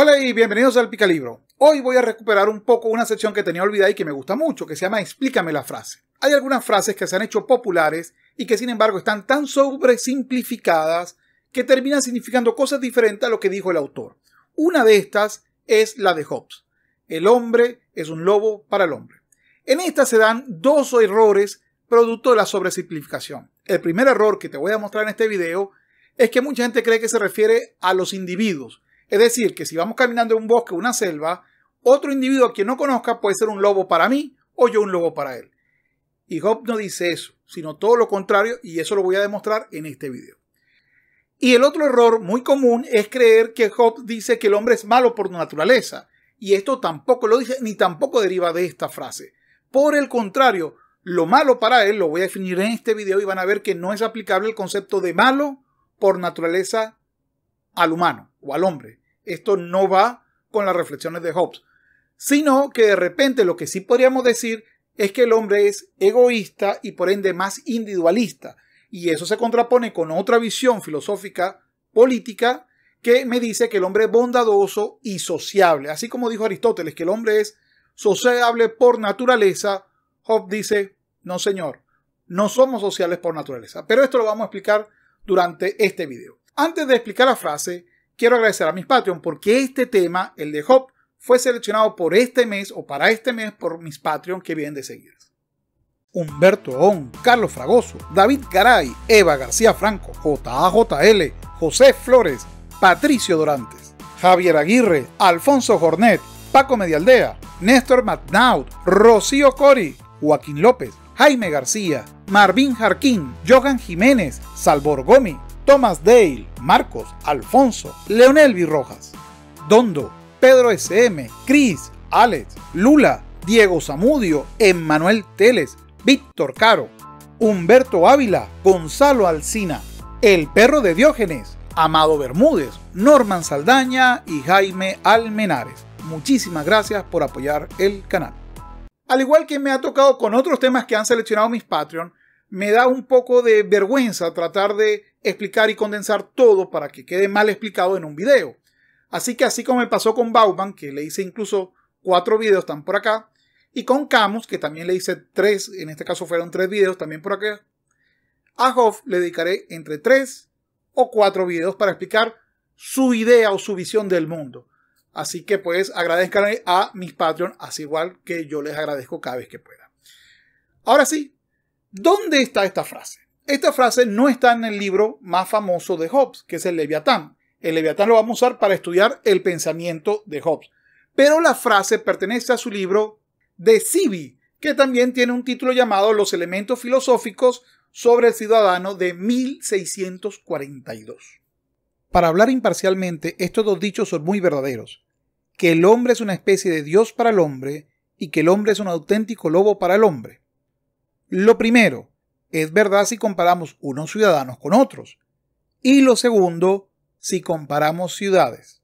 Hola y bienvenidos al Picalibro. Hoy voy a recuperar un poco una sección que tenía olvidada y que me gusta mucho, que se llama Explícame la frase. Hay algunas frases que se han hecho populares y que sin embargo están tan sobresimplificadas que terminan significando cosas diferentes a lo que dijo el autor. Una de estas es la de Hobbes. El hombre es un lobo para el hombre. En esta se dan dos errores producto de la sobresimplificación. El primer error que te voy a mostrar en este video es que mucha gente cree que se refiere a los individuos es decir, que si vamos caminando en un bosque o una selva, otro individuo que no conozca puede ser un lobo para mí o yo un lobo para él. Y Job no dice eso, sino todo lo contrario, y eso lo voy a demostrar en este video. Y el otro error muy común es creer que Job dice que el hombre es malo por naturaleza, y esto tampoco lo dice ni tampoco deriva de esta frase. Por el contrario, lo malo para él lo voy a definir en este video y van a ver que no es aplicable el concepto de malo por naturaleza al humano o al hombre. Esto no va con las reflexiones de Hobbes, sino que de repente lo que sí podríamos decir es que el hombre es egoísta y por ende más individualista, y eso se contrapone con otra visión filosófica política que me dice que el hombre es bondadoso y sociable, así como dijo Aristóteles que el hombre es sociable por naturaleza, Hobbes dice, no señor, no somos sociales por naturaleza, pero esto lo vamos a explicar durante este video. Antes de explicar la frase, quiero agradecer a mis Patreon porque este tema, el de Hop, fue seleccionado por este mes o para este mes por mis Patreon que vienen de seguidas. Humberto On, Carlos Fragoso, David Garay, Eva García Franco, JAJL, José Flores, Patricio Dorantes, Javier Aguirre, Alfonso Jornet, Paco Medialdea, Néstor McNaught, Rocío Cori, Joaquín López, Jaime García, Marvin Jarquín, Johan Jiménez, Salvor Gómez. Thomas Dale, Marcos, Alfonso, Leonel Virrojas, Dondo, Pedro SM, Cris, Alex, Lula, Diego Zamudio, Emmanuel Teles, Víctor Caro, Humberto Ávila, Gonzalo Alcina, El Perro de Diógenes, Amado Bermúdez, Norman Saldaña y Jaime Almenares. Muchísimas gracias por apoyar el canal. Al igual que me ha tocado con otros temas que han seleccionado mis Patreon, me da un poco de vergüenza tratar de explicar y condensar todo para que quede mal explicado en un video. Así que así como me pasó con Bauman, que le hice incluso cuatro videos, están por acá, y con Camus, que también le hice tres, en este caso fueron tres videos, también por acá, a Hoff le dedicaré entre tres o cuatro videos para explicar su idea o su visión del mundo. Así que pues agradezcanle a mis Patreon, así igual que yo les agradezco cada vez que pueda. Ahora sí, ¿dónde está esta frase? Esta frase no está en el libro más famoso de Hobbes, que es el Leviatán. El Leviatán lo vamos a usar para estudiar el pensamiento de Hobbes. Pero la frase pertenece a su libro De Civi, que también tiene un título llamado Los elementos filosóficos sobre el ciudadano de 1642. Para hablar imparcialmente, estos dos dichos son muy verdaderos. Que el hombre es una especie de Dios para el hombre y que el hombre es un auténtico lobo para el hombre. Lo primero, es verdad si comparamos unos ciudadanos con otros. Y lo segundo, si comparamos ciudades.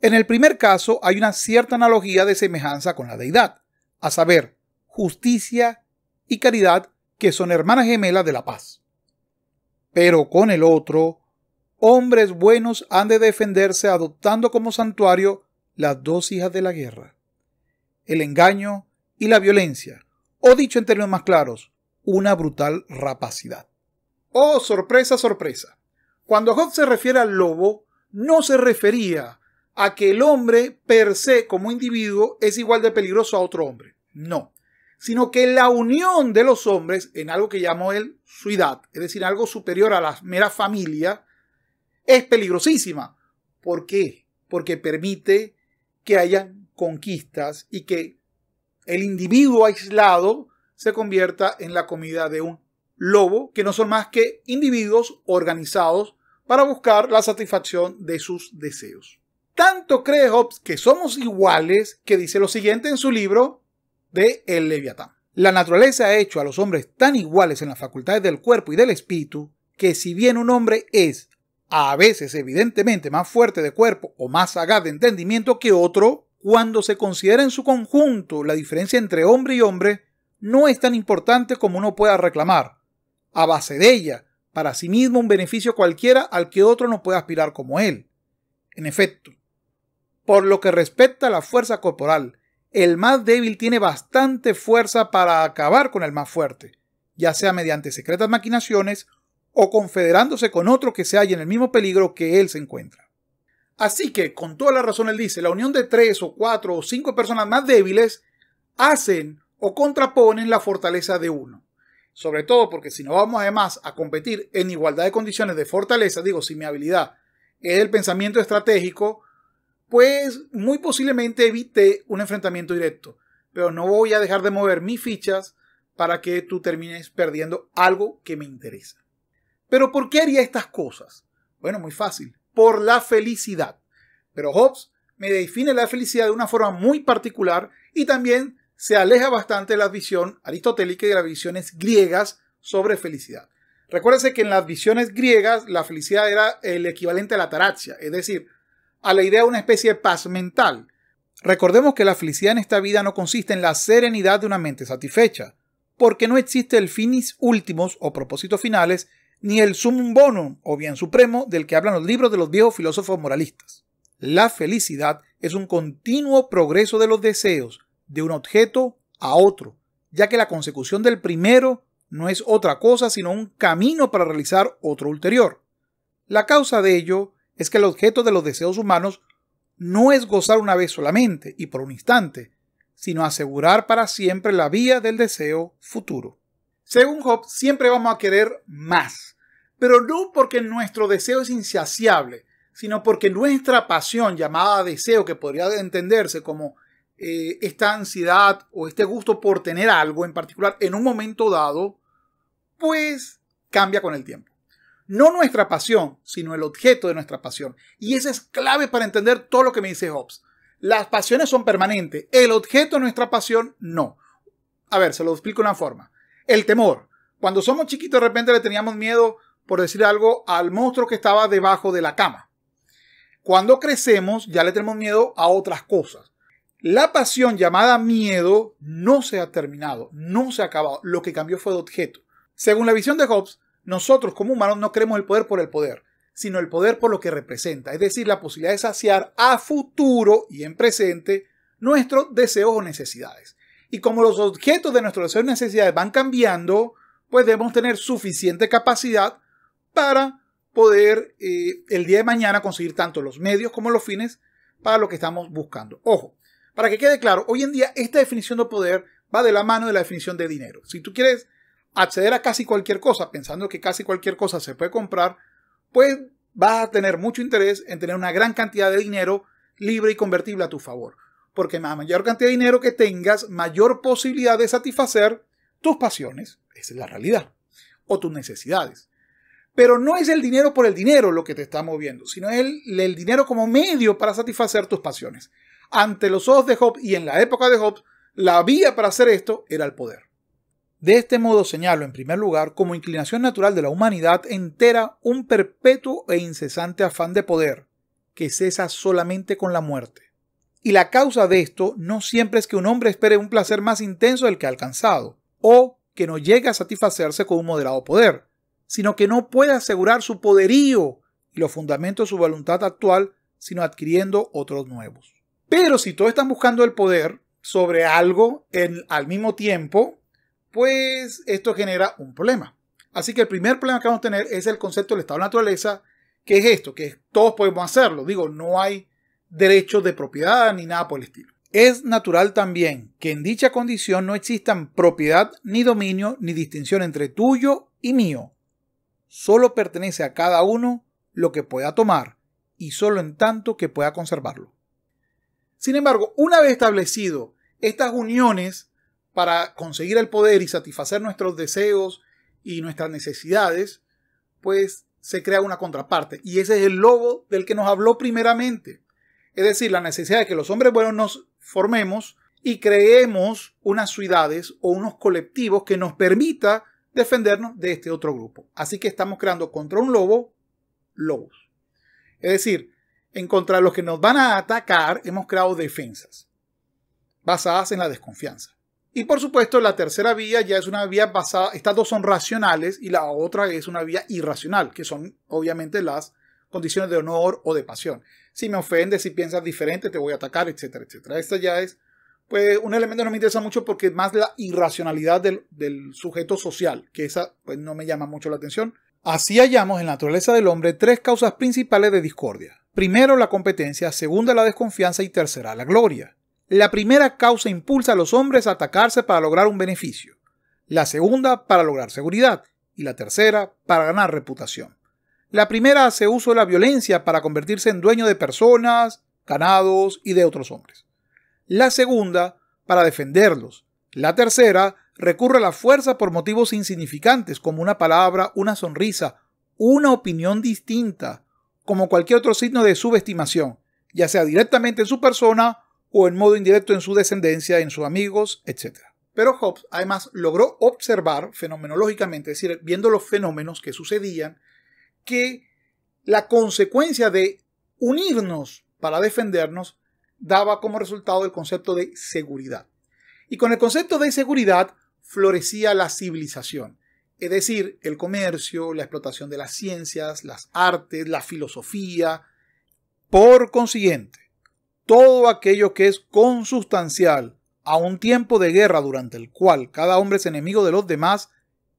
En el primer caso hay una cierta analogía de semejanza con la deidad, a saber, justicia y caridad que son hermanas gemelas de la paz. Pero con el otro, hombres buenos han de defenderse adoptando como santuario las dos hijas de la guerra, el engaño y la violencia, o dicho en términos más claros, una brutal rapacidad. Oh, sorpresa, sorpresa. Cuando Job se refiere al lobo, no se refería a que el hombre per se como individuo es igual de peligroso a otro hombre. No, sino que la unión de los hombres en algo que llamó él suidad, es decir, algo superior a la mera familia, es peligrosísima. ¿Por qué? Porque permite que hayan conquistas y que el individuo aislado se convierta en la comida de un lobo, que no son más que individuos organizados para buscar la satisfacción de sus deseos. Tanto cree Hobbes que somos iguales que dice lo siguiente en su libro de El Leviatán. La naturaleza ha hecho a los hombres tan iguales en las facultades del cuerpo y del espíritu que si bien un hombre es a veces evidentemente más fuerte de cuerpo o más sagaz de entendimiento que otro, cuando se considera en su conjunto la diferencia entre hombre y hombre, no es tan importante como uno pueda reclamar, a base de ella, para sí mismo un beneficio cualquiera al que otro no pueda aspirar como él. En efecto, por lo que respecta a la fuerza corporal, el más débil tiene bastante fuerza para acabar con el más fuerte, ya sea mediante secretas maquinaciones o confederándose con otro que se halla en el mismo peligro que él se encuentra. Así que, con toda la razón él dice, la unión de tres o cuatro o cinco personas más débiles hacen o contraponen la fortaleza de uno. Sobre todo porque si no vamos además a competir en igualdad de condiciones de fortaleza, digo, si mi habilidad es el pensamiento estratégico, pues muy posiblemente evite un enfrentamiento directo. Pero no voy a dejar de mover mis fichas para que tú termines perdiendo algo que me interesa. Pero ¿por qué haría estas cosas? Bueno, muy fácil, por la felicidad. Pero Hobbes me define la felicidad de una forma muy particular y también se aleja bastante de la visión aristotélica y de las visiones griegas sobre felicidad. Recuérdense que en las visiones griegas la felicidad era el equivalente a la taraxia, es decir, a la idea de una especie de paz mental. Recordemos que la felicidad en esta vida no consiste en la serenidad de una mente satisfecha, porque no existe el finis últimos o propósitos finales, ni el sum bonum o bien supremo del que hablan los libros de los viejos filósofos moralistas. La felicidad es un continuo progreso de los deseos, de un objeto a otro, ya que la consecución del primero no es otra cosa sino un camino para realizar otro ulterior. La causa de ello es que el objeto de los deseos humanos no es gozar una vez solamente y por un instante, sino asegurar para siempre la vía del deseo futuro. Según Hobbes, siempre vamos a querer más, pero no porque nuestro deseo es insaciable, sino porque nuestra pasión llamada deseo, que podría entenderse como eh, esta ansiedad o este gusto por tener algo en particular en un momento dado, pues cambia con el tiempo. No nuestra pasión, sino el objeto de nuestra pasión. Y esa es clave para entender todo lo que me dice Hobbes. Las pasiones son permanentes, el objeto de nuestra pasión no. A ver, se lo explico de una forma. El temor. Cuando somos chiquitos de repente le teníamos miedo, por decir algo, al monstruo que estaba debajo de la cama. Cuando crecemos ya le tenemos miedo a otras cosas. La pasión llamada miedo no se ha terminado, no se ha acabado. Lo que cambió fue de objeto. Según la visión de Hobbes, nosotros como humanos no creemos el poder por el poder, sino el poder por lo que representa, es decir, la posibilidad de saciar a futuro y en presente nuestros deseos o necesidades. Y como los objetos de nuestros deseos y necesidades van cambiando, pues debemos tener suficiente capacidad para poder eh, el día de mañana conseguir tanto los medios como los fines para lo que estamos buscando. Ojo, para que quede claro, hoy en día esta definición de poder va de la mano de la definición de dinero. Si tú quieres acceder a casi cualquier cosa, pensando que casi cualquier cosa se puede comprar, pues vas a tener mucho interés en tener una gran cantidad de dinero libre y convertible a tu favor. Porque la mayor cantidad de dinero que tengas, mayor posibilidad de satisfacer tus pasiones, esa es la realidad, o tus necesidades. Pero no es el dinero por el dinero lo que te está moviendo, sino el dinero como medio para satisfacer tus pasiones. Ante los ojos de Job y en la época de Job, la vía para hacer esto era el poder. De este modo señalo, en primer lugar, como inclinación natural de la humanidad entera un perpetuo e incesante afán de poder, que cesa solamente con la muerte. Y la causa de esto no siempre es que un hombre espere un placer más intenso del que ha alcanzado, o que no llegue a satisfacerse con un moderado poder, sino que no puede asegurar su poderío y los fundamentos de su voluntad actual, sino adquiriendo otros nuevos. Pero si todos están buscando el poder sobre algo al mismo tiempo, pues esto genera un problema. Así que el primer problema que vamos a tener es el concepto del estado de naturaleza, que es esto, que todos podemos hacerlo. Digo, no hay derechos de propiedad ni nada por el estilo. Es natural también que en dicha condición no existan propiedad, ni dominio, ni distinción entre tuyo y mío. Solo pertenece a cada uno lo que pueda tomar y solo en tanto que pueda conservarlo. Sin embargo, una vez establecido estas uniones para conseguir el poder y satisfacer nuestros deseos y nuestras necesidades, pues se crea una contraparte. Y ese es el lobo del que nos habló primeramente. Es decir, la necesidad de que los hombres buenos nos formemos y creemos unas ciudades o unos colectivos que nos permita defendernos de este otro grupo. Así que estamos creando contra un lobo, lobos. Es decir, en contra de los que nos van a atacar, hemos creado defensas basadas en la desconfianza. Y por supuesto, la tercera vía ya es una vía basada, estas dos son racionales y la otra es una vía irracional, que son obviamente las condiciones de honor o de pasión. Si me ofendes, si piensas diferente, te voy a atacar, etcétera, etcétera. Esta ya es pues, un elemento que no me interesa mucho porque es más la irracionalidad del, del sujeto social, que esa pues, no me llama mucho la atención. Así hallamos en la naturaleza del hombre tres causas principales de discordia Primero la competencia, segunda la desconfianza y tercera la gloria. La primera causa impulsa a los hombres a atacarse para lograr un beneficio, la segunda para lograr seguridad y la tercera para ganar reputación. La primera hace uso de la violencia para convertirse en dueño de personas, ganados y de otros hombres. La segunda para defenderlos. La tercera recurre a la fuerza por motivos insignificantes como una palabra, una sonrisa, una opinión distinta, como cualquier otro signo de subestimación, ya sea directamente en su persona o en modo indirecto en su descendencia, en sus amigos, etc. Pero Hobbes además logró observar fenomenológicamente, es decir, viendo los fenómenos que sucedían, que la consecuencia de unirnos para defendernos daba como resultado el concepto de seguridad. Y con el concepto de seguridad florecía la civilización es decir, el comercio, la explotación de las ciencias, las artes, la filosofía. Por consiguiente, todo aquello que es consustancial a un tiempo de guerra durante el cual cada hombre es enemigo de los demás,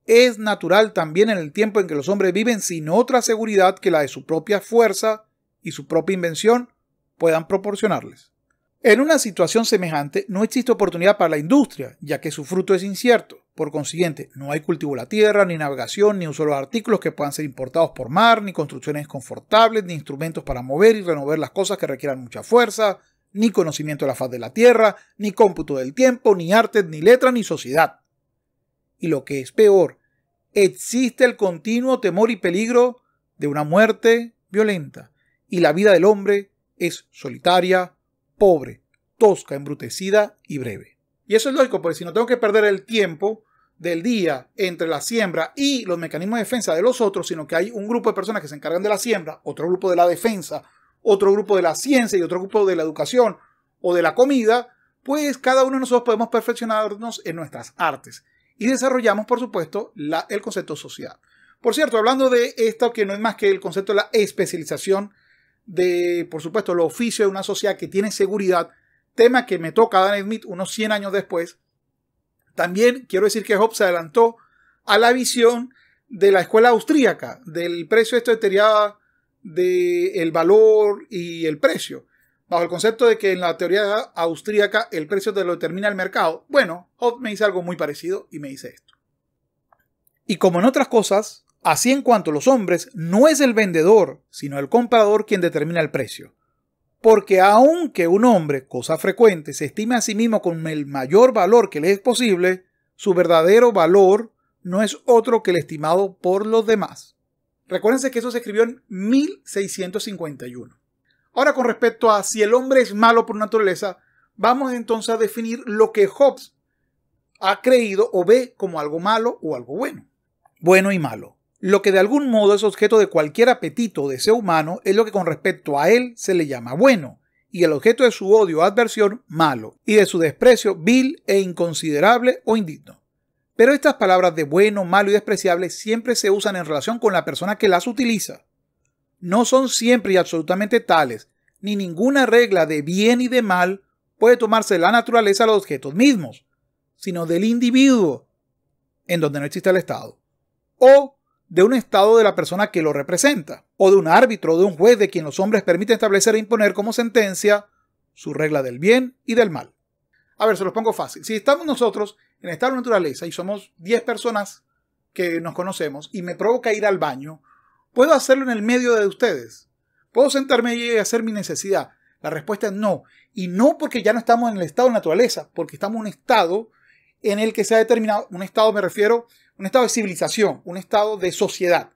es natural también en el tiempo en que los hombres viven sin otra seguridad que la de su propia fuerza y su propia invención puedan proporcionarles. En una situación semejante no existe oportunidad para la industria, ya que su fruto es incierto. Por consiguiente, no hay cultivo de la tierra, ni navegación, ni uso de los artículos que puedan ser importados por mar, ni construcciones confortables, ni instrumentos para mover y renovar las cosas que requieran mucha fuerza, ni conocimiento de la faz de la tierra, ni cómputo del tiempo, ni arte, ni letra, ni sociedad. Y lo que es peor, existe el continuo temor y peligro de una muerte violenta, y la vida del hombre es solitaria, pobre, tosca, embrutecida y breve. Y eso es lógico, porque si no tengo que perder el tiempo del día entre la siembra y los mecanismos de defensa de los otros, sino que hay un grupo de personas que se encargan de la siembra, otro grupo de la defensa, otro grupo de la ciencia y otro grupo de la educación o de la comida, pues cada uno de nosotros podemos perfeccionarnos en nuestras artes y desarrollamos, por supuesto, el concepto sociedad. Por cierto, hablando de esto, que no es más que el concepto de la especialización de, por supuesto, el oficio de una sociedad que tiene seguridad, tema que me toca a Dan Smith unos 100 años después, también quiero decir que Hobbes se adelantó a la visión de la escuela austríaca, del precio esto deteriorado del valor y el precio, bajo el concepto de que en la teoría austríaca el precio te lo determina el mercado. Bueno, Hobbes me dice algo muy parecido y me dice esto. Y como en otras cosas, así en cuanto los hombres, no es el vendedor, sino el comprador quien determina el precio. Porque aunque un hombre, cosa frecuente, se estime a sí mismo con el mayor valor que le es posible, su verdadero valor no es otro que el estimado por los demás. Recuérdense que eso se escribió en 1651. Ahora con respecto a si el hombre es malo por naturaleza, vamos entonces a definir lo que Hobbes ha creído o ve como algo malo o algo bueno. Bueno y malo. Lo que de algún modo es objeto de cualquier apetito o deseo humano es lo que con respecto a él se le llama bueno, y el objeto de su odio o adversión malo, y de su desprecio vil e inconsiderable o indigno. Pero estas palabras de bueno, malo y despreciable siempre se usan en relación con la persona que las utiliza. No son siempre y absolutamente tales, ni ninguna regla de bien y de mal puede tomarse de la naturaleza de los objetos mismos, sino del individuo, en donde no existe el Estado, o de un estado de la persona que lo representa, o de un árbitro o de un juez de quien los hombres permiten establecer e imponer como sentencia su regla del bien y del mal. A ver, se los pongo fácil. Si estamos nosotros en estado de naturaleza y somos 10 personas que nos conocemos y me provoca ir al baño, puedo hacerlo en el medio de ustedes. Puedo sentarme y hacer mi necesidad. La respuesta es no. Y no porque ya no estamos en el estado de naturaleza, porque estamos en un estado en el que se ha determinado, un estado me refiero un estado de civilización, un estado de sociedad.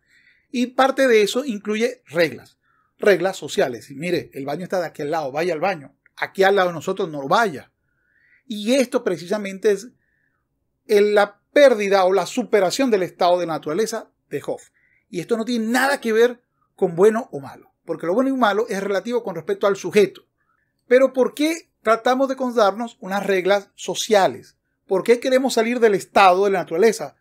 Y parte de eso incluye reglas, reglas sociales. Mire, el baño está de aquel lado, vaya al baño. Aquí al lado de nosotros no vaya. Y esto precisamente es la pérdida o la superación del estado de naturaleza de Hoff. Y esto no tiene nada que ver con bueno o malo, porque lo bueno y malo es relativo con respecto al sujeto. Pero ¿por qué tratamos de darnos unas reglas sociales? ¿Por qué queremos salir del estado de la naturaleza?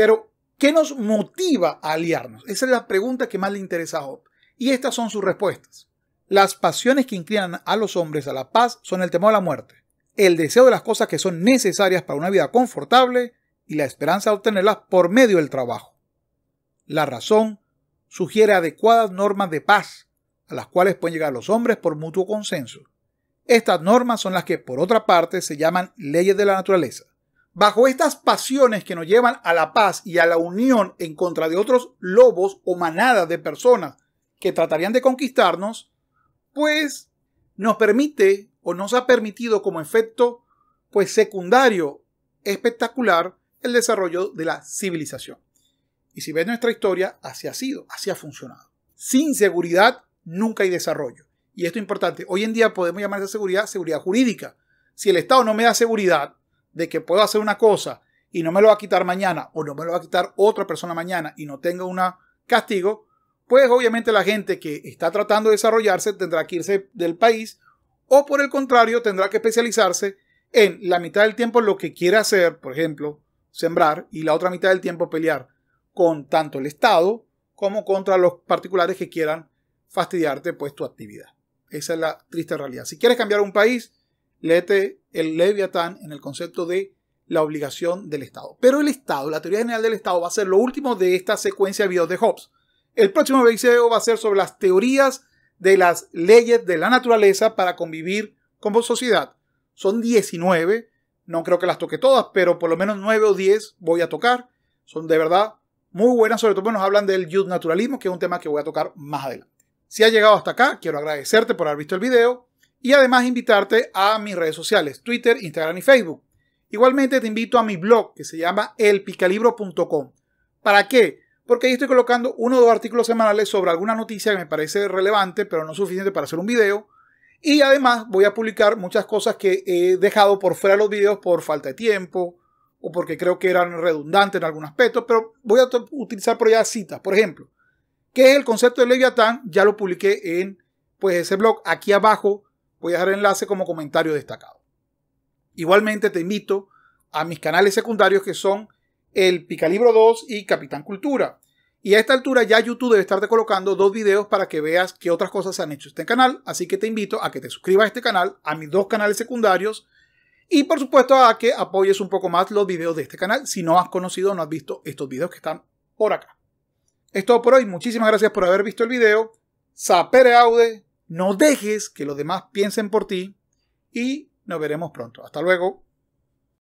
Pero, ¿qué nos motiva a aliarnos? Esa es la pregunta que más le interesa a Job. Y estas son sus respuestas. Las pasiones que inclinan a los hombres a la paz son el temor a la muerte, el deseo de las cosas que son necesarias para una vida confortable y la esperanza de obtenerlas por medio del trabajo. La razón sugiere adecuadas normas de paz a las cuales pueden llegar los hombres por mutuo consenso. Estas normas son las que, por otra parte, se llaman leyes de la naturaleza. Bajo estas pasiones que nos llevan a la paz y a la unión en contra de otros lobos o manadas de personas que tratarían de conquistarnos, pues nos permite o nos ha permitido como efecto pues secundario espectacular el desarrollo de la civilización. Y si ves nuestra historia, así ha sido, así ha funcionado. Sin seguridad nunca hay desarrollo. Y esto es importante. Hoy en día podemos llamar esa seguridad seguridad jurídica. Si el Estado no me da seguridad, de que puedo hacer una cosa y no me lo va a quitar mañana o no me lo va a quitar otra persona mañana y no tenga un castigo, pues obviamente la gente que está tratando de desarrollarse tendrá que irse del país o por el contrario tendrá que especializarse en la mitad del tiempo lo que quiere hacer, por ejemplo, sembrar y la otra mitad del tiempo pelear con tanto el Estado como contra los particulares que quieran fastidiarte pues tu actividad. Esa es la triste realidad. Si quieres cambiar un país, Léete el Leviatán en el concepto de la obligación del Estado. Pero el Estado, la teoría general del Estado, va a ser lo último de esta secuencia de videos de Hobbes. El próximo video va a ser sobre las teorías de las leyes de la naturaleza para convivir como sociedad. Son 19, no creo que las toque todas, pero por lo menos 9 o 10 voy a tocar. Son de verdad muy buenas, sobre todo cuando nos hablan del youth naturalismo, que es un tema que voy a tocar más adelante. Si has llegado hasta acá, quiero agradecerte por haber visto el video. Y además invitarte a mis redes sociales, Twitter, Instagram y Facebook. Igualmente te invito a mi blog que se llama elpicalibro.com. ¿Para qué? Porque ahí estoy colocando uno o dos artículos semanales sobre alguna noticia que me parece relevante, pero no suficiente para hacer un video. Y además voy a publicar muchas cosas que he dejado por fuera de los videos por falta de tiempo o porque creo que eran redundantes en algún aspecto, pero voy a utilizar por allá citas. Por ejemplo, ¿qué es el concepto de Leviatán? Ya lo publiqué en pues, ese blog. Aquí abajo Voy a dejar el enlace como comentario destacado. Igualmente te invito a mis canales secundarios que son el Picalibro 2 y Capitán Cultura. Y a esta altura ya YouTube debe estarte colocando dos videos para que veas qué otras cosas se han hecho en este canal. Así que te invito a que te suscribas a este canal, a mis dos canales secundarios. Y por supuesto a que apoyes un poco más los videos de este canal si no has conocido o no has visto estos videos que están por acá. Es todo por hoy. Muchísimas gracias por haber visto el video. Sapere Aude no dejes que los demás piensen por ti y nos veremos pronto. Hasta luego.